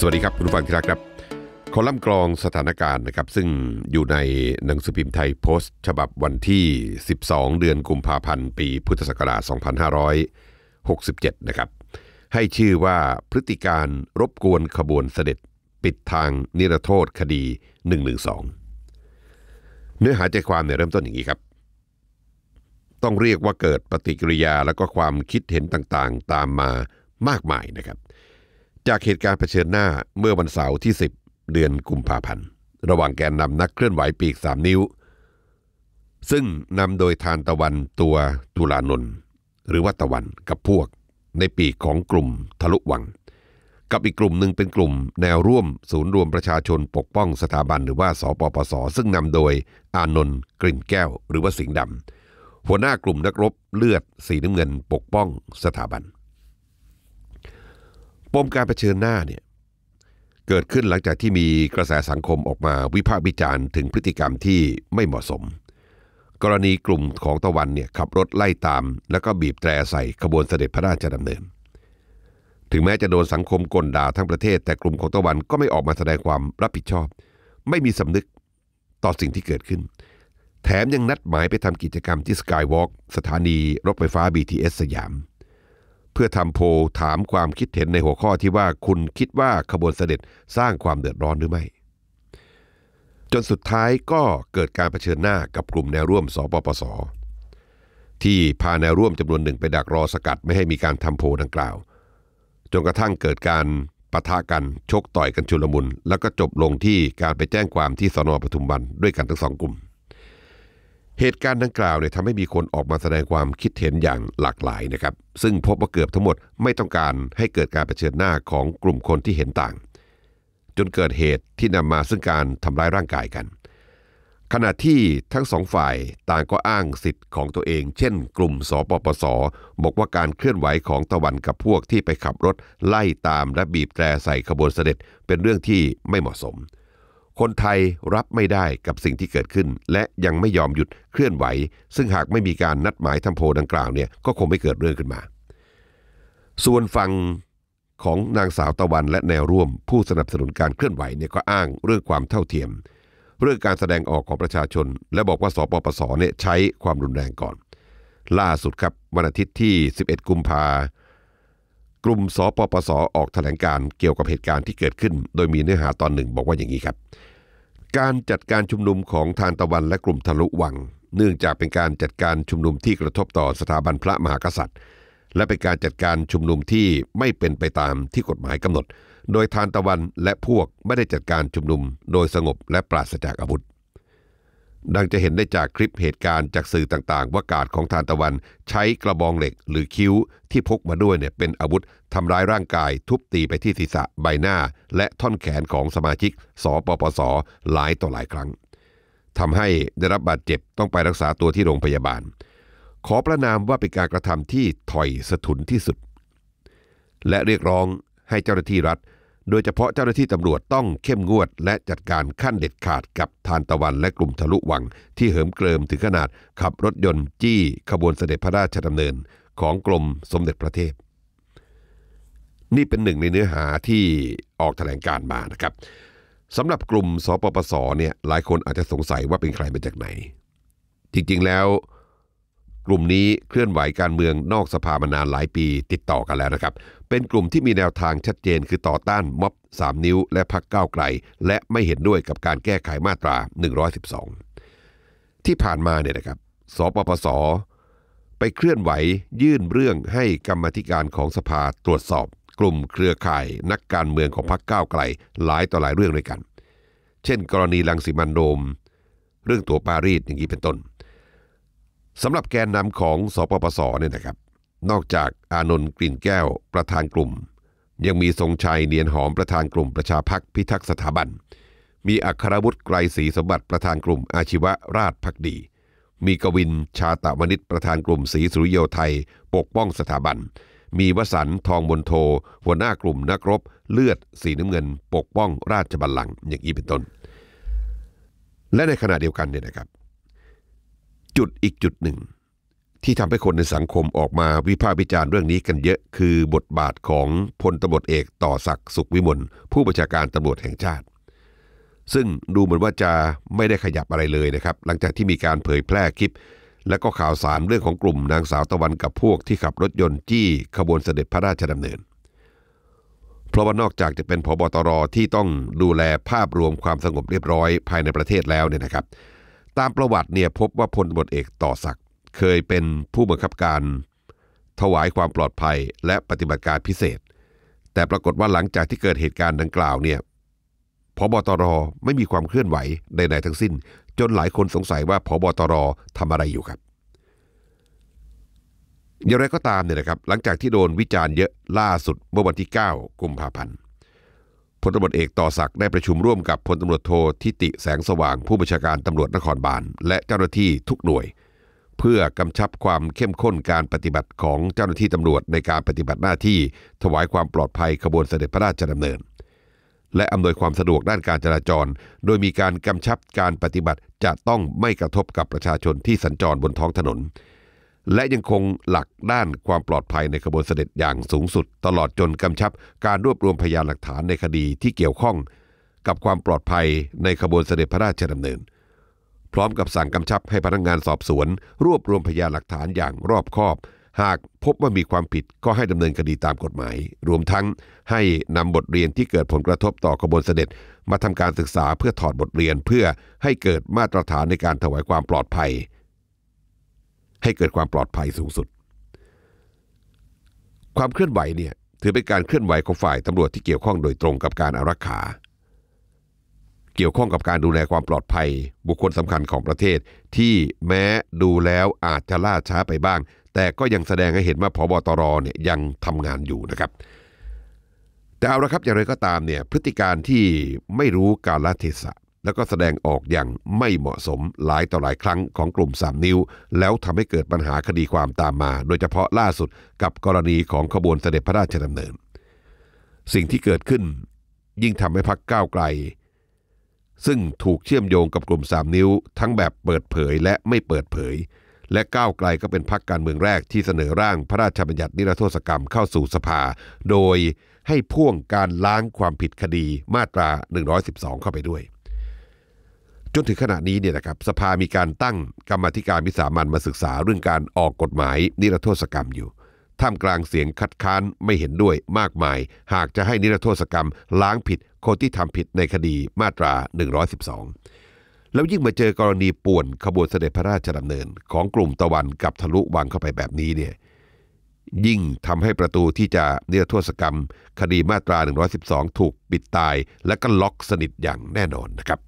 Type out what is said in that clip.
สวัสดีครับคุณฟังคีรับครับ คอลัมน์กรองสถานการณ์นะครับ ซึ่งอยู่ในหนังสือพิมพ์ไทยโพสต์ ฉบับวันที่ 12 เดือนกุมภาพันธ์ ปีพุทธศักราช 2567 นะครับ ให้ชื่อว่าพฤติการรบกวนขบวนเสด็จปิดทางนิรโทษคดี 112 เนื้อหาใจความเนี่ยเริ่มต้นอย่างนี้ครับ ต้องเรียกว่าเกิดปฏิกิริยาและก็ความคิดเห็นต่างๆตามมามากมายนะครับจากเหตุการณ์เผชิญหน้าเมื่อวันเสาร์ที่ 10 เดือนกุมภาพันธ์ ระหว่างแกนนำนักเคลื่อนไหวปีก 3 นิ้ว ซึ่งนำโดยทานตะวันตัวตุลานน หรือว่าตะวันกับพวก ในปีกของกลุ่มทะลุวัง กับอีกกลุ่มหนึ่งเป็นกลุ่มแนวร่วมศูนย์รวมประชาชนปกป้องสถาบันหรือว่าสปปสซึ่งนำโดยอานนท์กลิ่นแก้วหรือว่าสิงห์ดำหัวหน้ากลุ่มนักรบเลือดสีน้ำเงินปกป้องสถาบันมการรเผชิญหน้าเนี่ยเกิดขึ้นหลังจากที่มีกระแสสังคมออกมาวิพากษ์วิจารณ์ถึงพฤติกรรมที่ไม่เหมาะสม กรณีกลุ่มของตะวันเนี่ยขับรถไล่ตาม แล้วก็บีบแตรใส่ขบวนเสด็จพระราชดำเนิน ถึงแม้จะโดนสังคมกลด่าทั้งประเทศ แต่กลุ่มของตะวันก็ไม่ออกมาแสดงความรับผิดชอบ ไม่มีสำนึกต่อสิ่งที่เกิดขึ้น แถมยังนัดหมายไปทำกิจกรรมที่สกายวอล์กสถานีรถไฟฟ้า BTS สยามเพื่อทำโพลถามความคิดเห็นในหัวข้อที่ว่าคุณคิดว่าขบวนเสด็จสร้างความเดือดร้อนหรือไม่ จนสุดท้ายก็เกิดการรเผชิญหน้ากับกลุ่มแนวร่วมสปปสที่พาแนวร่วมจำนวนหนึ่งไปดักรอสกัดไม่ให้มีการทำโพดังกล่าวจนกระทั่งเกิดการปะทะกันชกต่อยกันชุลมุนแล้วก็จบลงที่การไปแจ้งความที่สนปทุมวันด้วยกันทั้งสองกลุ่มเหตุการณ์ดังกล่าวเนี่ยทำให้มีคนออกมาแสดงความคิดเห็นอย่างหลากหลายนะครับซึ่งพบว่าเกือบทั้งหมดไม่ต้องการให้เกิดการเผชิญหน้าของกลุ่มคนที่เห็นต่าง จนเกิดเหตุที่นำมาซึ่งการทำร้ายร่างกายกัน ขณะที่ทั้งสองฝ่ายต่างก็อ้างสิทธิ์ของตัวเอง เช่น กลุ่มสปปสบอกว่าการเคลื่อนไหวของตะวันกับพวกที่ไปขับรถไล่ตามและบีบแตรใส่ขบวนเสด็จเป็นเรื่องที่ไม่เหมาะสมคนไทยรับไม่ได้กับสิ่งที่เกิดขึ้น และยังไม่ยอมหยุดเคลื่อนไหว ซึ่งหากไม่มีการนัดหมายทำโพดังกล่าวเนี่ยก็คงไม่เกิดเรื่องขึ้นมา ส่วนฝั่งของนางสาวตะวันและแนวร่วมผู้สนับสนุนการเคลื่อนไหวเนี่ยก็อ้างเรื่องความเท่าเทียม เรื่องการแสดงออกของประชาชน และบอกว่าสปปสเนี่ยใช้ความรุนแรงก่อน ล่าสุดครับวันอาทิตย์ที่ 11 กุมภาพันธ์กลุ่มสปปสออกแถลงการเกี่ยวกับเหตุการณ์ที่เกิดขึ้น โดยมีเนื้อหาตอนหนึ่งบอกว่าอย่างนี้ครับ การจัดการชุมนุมของทานตะวันและกลุ่มทะลุวัง เนื่องจากเป็นการจัดการชุมนุมที่กระทบต่อสถาบันพระมหากษัตริย์ และเป็นการจัดการชุมนุมที่ไม่เป็นไปตามที่กฎหมายกำหนด โดยทานตะวันและพวกไม่ได้จัดการชุมนุมโดยสงบและปราศจากอาวุธดังจะเห็นได้จากคลิปเหตุการณ์จากสื่อต่างๆ ว่ากาดของทานตะวันใช้กระบองเหล็กหรือคิ้วที่พกมาด้วยเนี่ยเป็นอาวุธ ทำร้ายร่างกายทุบตีไปที่ศีรษะใบหน้า และท่อนแขนของสมาชิก สปปส หลายต่อหลายครั้งทำให้ได้รับบาดเจ็บต้องไปรักษาตัวที่โรงพยาบาล ขอประนามว่าเป็นการกระทำที่ถอยสะทุนที่สุด และเรียกร้องให้เจ้าหน้าที่รัฐโดยเฉพาะเจ้าหน้าที่ตำรวจต้องเข้มงวด และจัดการขั้นเด็ดขาดกับทานตะวัน และกลุ่มทะลุวังที่เหิมเกริมถึงขนาดขับรถยนต์ จี้ขบวนเสด็จพระราชดำเนินของกรมสมเด็จพระเทพนี่เป็นหนึ่งในเนื้อหาที่ออกแถลงการมานะครับสำหรับกลุ่มสปปสเนี่ยหลายคนอาจจะสงสัยว่าเป็นใครมาจากไหน จริง ๆแล้วกลุ่มนี้เคลื่อนไหวการเมืองนอกสภามานานหลายปีติดต่อกันแล้วนะครับ เป็นกลุ่มที่มีแนวทางชัดเจนคือต่อต้านม็อบ3 นิ้ว และพักก้าวไกล และไม่เห็นด้วยกับการแก้ไขมาตรา 112 ที่ผ่านมาเนี่ยนะครับสปปส ไปเคลื่อนไหวยื่นเรื่องให้กรรมธิการของสภาตรวจสอบ กลุ่มเครือข่ายนักการเมืองของพักก้าวไกลหลายต่อหลายเรื่องด้วยกัน เช่น กรณีลังสิมันโดมเรื่องตัวปารีสอย่างนี้เป็นต้นสำหรับแกนนำของสปปสเนี่ยนะครับ นอกจากอานนท์กลิ่นแก้วประธานกลุ่ม ยังมีทรงชัยเนียนหอมประธานกลุ่มประชาพักพิทักษ์สถาบัน มีอัครวุฒิไกรศรีสมบัติประธานกลุ่มอาชีวราชพักดี มีกวินชาตะมณิชประธานกลุ่มศรีสุริโยไทยปกป้องสถาบันมีวสันทองมนโท หัวหน้ากลุ่มนักรบ เลือดสีน้ำเงิน ปกป้องราชบัลลังก์อย่างนี้เป็นต้น และในขณะเดียวกันเนี่ยนะครับจุดอีกจุดหนึ่งที่ทำให้คนในสังคมออกมาวิพากษ์วิจารณ์เรื่องนี้กันเยอะคือบทบาทของพลตบรวจเอกต่อศักดิ์สุขวิมล ผู้บัญชาการตำรวจแห่งชาติ ซึ่งดูเหมือนว่าจะไม่ได้ขยับอะไรเลยนะครับ หลังจากที่มีการเผยแพร่คลิป และก็ข่าวสารเรื่องของกลุ่มนางสาวตะวันกับพวกที่ขับรถยนต์จี้ขบวนเสด็จพระราชดำเนิน เพราะว่านอกจากจะเป็นพบตรที่ต้องดูแลภาพรวมความสงบเรียบร้อยภายในประเทศแล้วเนี่ยนะครับตามประวัติเนี่ยพบว่าพลตบทเอกต่อศักดิ์เคยเป็นผู้บังคับการ ถวายความปลอดภัยและปฏิบัติการพิเศษ แต่ปรากฏว่าหลังจากที่เกิดเหตุการณ์ดังกล่าวเนี่ยพบตรไม่มีความเคลื่อนไหวใดๆทั้งสิ้น จนหลายคนสงสัยว่าพบตรทำอะไรอยู่ครับอย่างไรก็ตามเนี่ยนะครับหลังจากที่โดนวิจารณ์เยอะล่าสุดเมื่อวันที่9กุมภาพันธ์พลตำรวจเอกต่อศักดิ์ได้ประชุมร่วมกับพลตำรวจโททิติแสงสว่างผู้บัญชาการตำรวจนครบาล และเจ้าหน้าที่ทุกหน่วย เพื่อกำชับความเข้มข้นการปฏิบัติของเจ้าหน้าที่ตำรวจในการปฏิบัติหน้าที่ถวายความปลอดภัยขบวนเสด็จพระราชดำเนิน และอำนวยความสะดวกด้านการจราจร โดยมีการกำชับการปฏิบัติจะต้องไม่กระทบกับประชาชนที่สัญจรบนท้องถนนและยังคงหลักด้านความปลอดภัยในขบวนเสด็จอย่างสูงสุด ตลอดจนกำชับการรวบรวมพยานหลักฐานในคดีที่เกี่ยวข้อง กับความปลอดภัยในขบวนเสด็จพระราชดำเนิน พร้อมกับสั่งกำชับให้พนักงงานสอบสวน รวบรวมพยานหลักฐานอย่างรอบคอบ หากพบว่ามีความผิดก็ให้ดำเนินคดีตามกฎหมาย รวมทั้งให้นำบทเรียนที่เกิดผลกระทบต่อขบวนเสด็จ มาทำการศึกษาเพื่อถอดบทเรียนเพื่อให้เกิดมาตรฐานในการถวายความปลอดภัยให้เกิดความปลอดภัยสูงสุด ความเคลื่อนไหวเนี่ยถือเป็นการเคลื่อนไหวของฝ่ายตำรวจที่เกี่ยวข้องโดยตรงกับการอารักขา เกี่ยวข้องกับการดูแลความปลอดภัย บุคคลสำคัญของประเทศ ที่แม้ดูแล้วอาจจะล่าช้าไปบ้าง แต่ก็ยังแสดงให้เห็นว่าพบตรเนี่ยยังทำงานอยู่นะครับ แต่เอาละครับอย่างไรก็ตามเนี่ยพฤติการที่ไม่รู้การละเทศะแล้วก็แสดงออกอย่างไม่เหมาะสมหลายต่อหลายครั้งของกลุ่ม 3 นิ้ว แล้วทำให้เกิดปัญหาคดีความตามมา โดยเฉพาะล่าสุดกับกรณีของขบวนเสด็จพระราชดำเนิน สิ่งที่เกิดขึ้นยิ่งทำให้พักก้าวไกล ซึ่งถูกเชื่อมโยงกับกลุ่ม 3 นิ้วทั้งแบบเปิดเผยและไม่เปิดเผย และก้าวไกลก็เป็นพักการเมืองแรกที่เสนอร่างพระราชบัญญัตินิรโทษกรรมเข้าสู่สภา โดยให้พ่วงการล้างความผิดคดีมาตรา 112 เข้าไปด้วยจนถึงขณะนี้เนี่ยนะครับ สภามีการตั้งกรรมธิการวิสามันมาศึกษาเรื่องการออกกฎหมายนิรโทษกรรมอยู่ ท่ามกลางเสียงคัดค้านไม่เห็นด้วยมากมาย หากจะให้นิรโทษกรรมล้างผิดคนที่ทำผิดในคดีมาตรา 112 แล้วยิ่งมาเจอกรณีป่วนขบวนเสด็จพระราชดำเนิน ของกลุ่มตะวันกับทะลุวังเข้าไปแบบนี้เนี่ย ยิ่งทำให้ประตูที่จะนิรโทษกรรม คดีมาตรา 112 ถูกปิดตายและก็ล็อกสนิทอย่างแน่นอนนะครับ